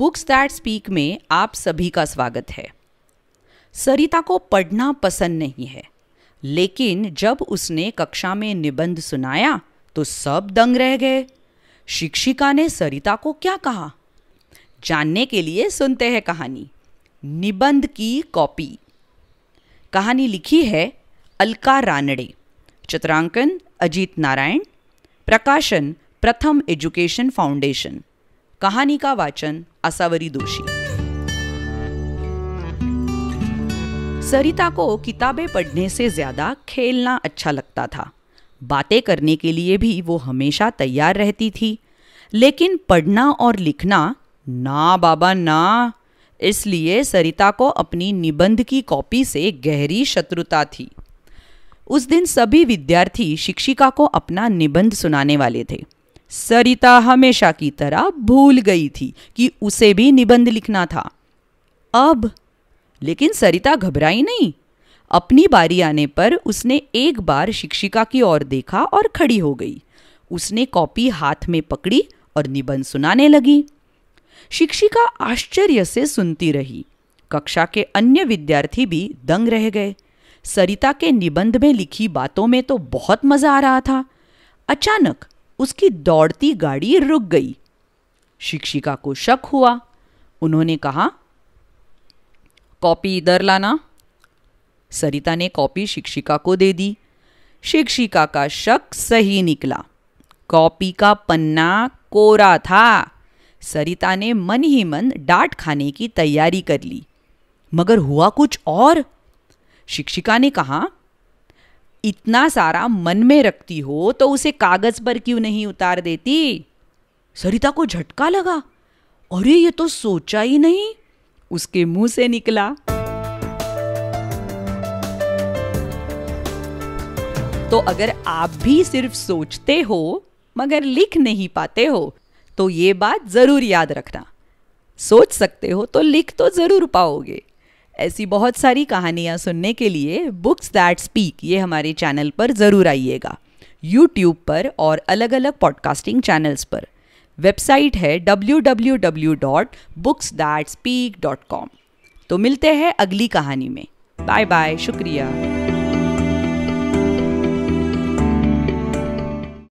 books that speak में आप सभी का स्वागत है सरिता को पढ़ना पसंद नहीं है लेकिन जब उसने कक्षा में निबंध सुनाया तो सब दंग रह गए शिक्षिका ने सरिता को क्या कहा जानने के लिए सुनते हैं कहानी निबंध की कॉपी कहानी लिखी है अलका रानडे चित्रांकन अजीत नारायण प्रकाशन प्रथम एजुकेशन फाउंडेशन कहानी का वाचन असावरी दोषी सरिता को किताबें पढ़ने से ज़्यादा खेलना अच्छा लगता था बातें करने के लिए भी वो हमेशा तैयार रहती थी लेकिन पढ़ना और लिखना ना बाबा ना इसलिए सरिता को अपनी निबंध की कॉपी से गहरी शत्रुता थी उस दिन सभी विद्यार्थी शिक्षिका को अपना निबंध सुनाने वाले थे सरिता हमेशा की तरह भूल गई थी कि उसे भी निबंध लिखना था अब लेकिन सरिता घबराई नहीं अपनी बारी आने पर उसने एक बार शिक्षिका की ओर देखा और खड़ी हो गई उसने कॉपी हाथ में पकड़ी और निबंध सुनाने लगी शिक्षिका आश्चर्य से सुनती रही कक्षा के अन्य विद्यार्थी भी दंग रह गए सरिता के निबंध में लिखी बातों में तो बहुत मजा आ रहा था अचानक उसकी दौड़ती गाड़ी रुक गई शिक्षिका को शक हुआ उन्होंने कहा कॉपी इधर लाना सरिता ने कॉपी शिक्षिका को दे दी शिक्षिका का शक सही निकला कॉपी का पन्ना कोरा था सरिता ने मन ही मन डांट खाने की तैयारी कर ली मगर हुआ कुछ और शिक्षिका ने कहा इतना सारा मन में रखती हो तो उसे कागज पर क्यों नहीं उतार देती सरिता को झटका लगा अरे ये तो सोचा ही नहीं उसके मुंह से निकला तो अगर आप भी सिर्फ सोचते हो मगर लिख नहीं पाते हो तो ये बात जरूर याद रखना सोच सकते हो तो लिख तो जरूर पाओगे ऐसी बहुत सारी कहानियाँ सुनने के लिए बुक्स दैट स्पीक ये हमारे चैनल पर ज़रूर आइएगा यूट्यूब पर और अलग अलग पॉडकास्टिंग चैनल्स पर वेबसाइट है डब्ल्यू तो मिलते हैं अगली कहानी में बाय बाय शुक्रिया